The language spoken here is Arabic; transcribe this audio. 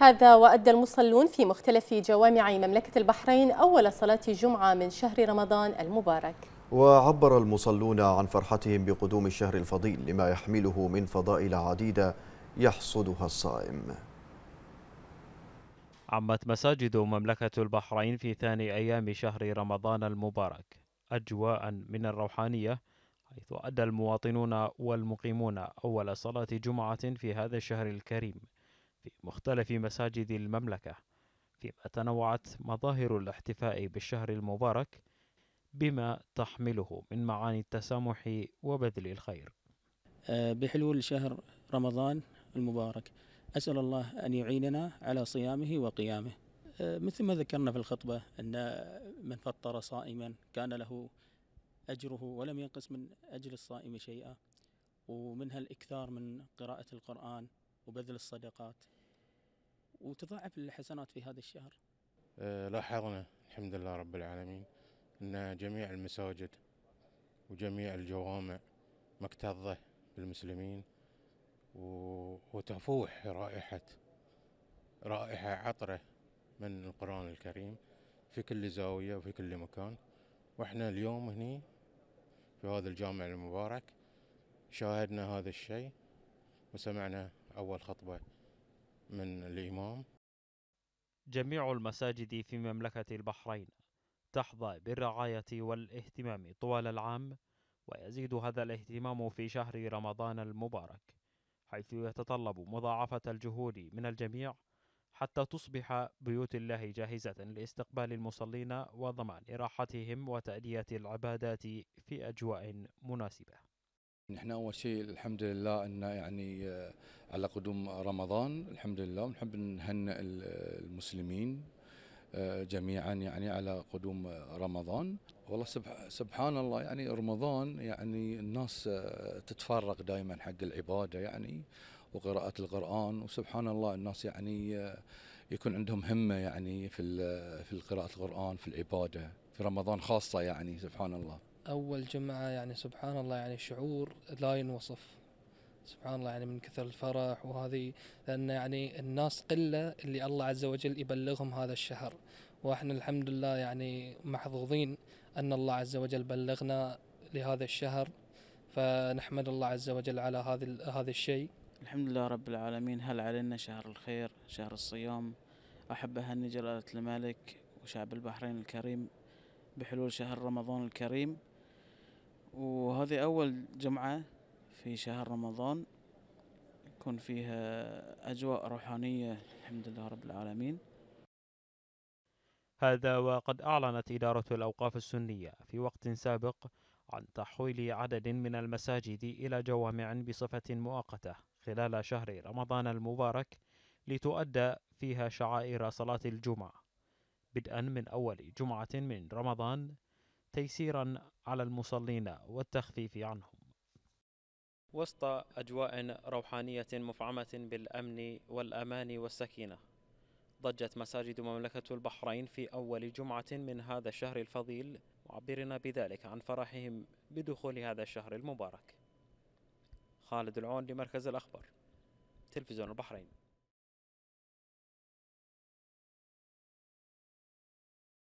هذا وأدى المصلون في مختلف جوامع مملكة البحرين أول صلاة جمعة من شهر رمضان المبارك وعبر المصلون عن فرحتهم بقدوم الشهر الفضيل لما يحمله من فضائل عديدة يحصدها الصائم عمت مساجد مملكة البحرين في ثاني أيام شهر رمضان المبارك أجواء من الروحانية حيث أدى المواطنون والمقيمون أول صلاة جمعة في هذا الشهر الكريم في مختلف مساجد المملكة فيما تنوعت مظاهر الاحتفاء بالشهر المبارك بما تحمله من معاني التسامح وبذل الخير آه، بحلول شهر رمضان المبارك أسأل الله أن يعيننا على صيامه وقيامه آه، مثل ما ذكرنا في الخطبة أن من فطر صائما كان له أجره ولم ينقص من أجر الصائم شيئا ومنها الإكثار من قراءة القرآن وبذل الصدقات وتضاعف الحسنات في هذا الشهر أه، لاحظنا الحمد لله رب العالمين أن جميع المساجد وجميع الجوامع مكتظة بالمسلمين وتفوح رائحة رائحة عطرة من القرآن الكريم في كل زاوية وفي كل مكان واحنا اليوم هني في هذا الجامع المبارك شاهدنا هذا الشيء وسمعنا أول خطبة من الإمام جميع المساجد في مملكة البحرين تحظى بالرعاية والاهتمام طوال العام ويزيد هذا الاهتمام في شهر رمضان المبارك حيث يتطلب مضاعفة الجهود من الجميع حتى تصبح بيوت الله جاهزة لاستقبال المصلين وضمان راحتهم وتأدية العبادات في أجواء مناسبة نحن اول شيء الحمد لله ان يعني آه، على قدوم رمضان الحمد لله ونحب نهنئ المسلمين آه، جميعا يعني على قدوم رمضان والله سبحان الله يعني رمضان يعني الناس آه، تتفرق دائما حق العباده يعني وقراءة القرآن وسبحان الله الناس يعني يكون عندهم همة يعني في في قراءة القرآن في العبادة في رمضان خاصة يعني سبحان الله أول جمعة يعني سبحان الله يعني شعور لا ينوصف سبحان الله يعني من كثر الفرح وهذه لأن يعني الناس قلة اللي الله عز وجل يبلغهم هذا الشهر وإحنا الحمد لله يعني محظوظين أن الله عز وجل بلغنا لهذا الشهر فنحمد الله عز وجل على هذا هذا الشيء الحمد لله رب العالمين هل علينا شهر الخير شهر الصيام أحب أهني جلالة الملك وشعب البحرين الكريم بحلول شهر رمضان الكريم وهذه أول جمعة في شهر رمضان يكون فيها أجواء روحانية الحمد لله رب العالمين هذا وقد أعلنت إدارة الأوقاف السنية في وقت سابق عن تحويل عدد من المساجد إلى جوامع بصفة مؤقتة خلال شهر رمضان المبارك لتؤدى فيها شعائر صلاة الجمعة بدءا من أول جمعة من رمضان تيسيرا على المصلين والتخفيف عنهم وسط أجواء روحانية مفعمة بالأمن والأمان والسكينة ضجت مساجد مملكة البحرين في أول جمعة من هذا الشهر الفضيل معبرين بذلك عن فرحهم بدخول هذا الشهر المبارك خالد العون لمركز الأخبار تلفزيون البحرين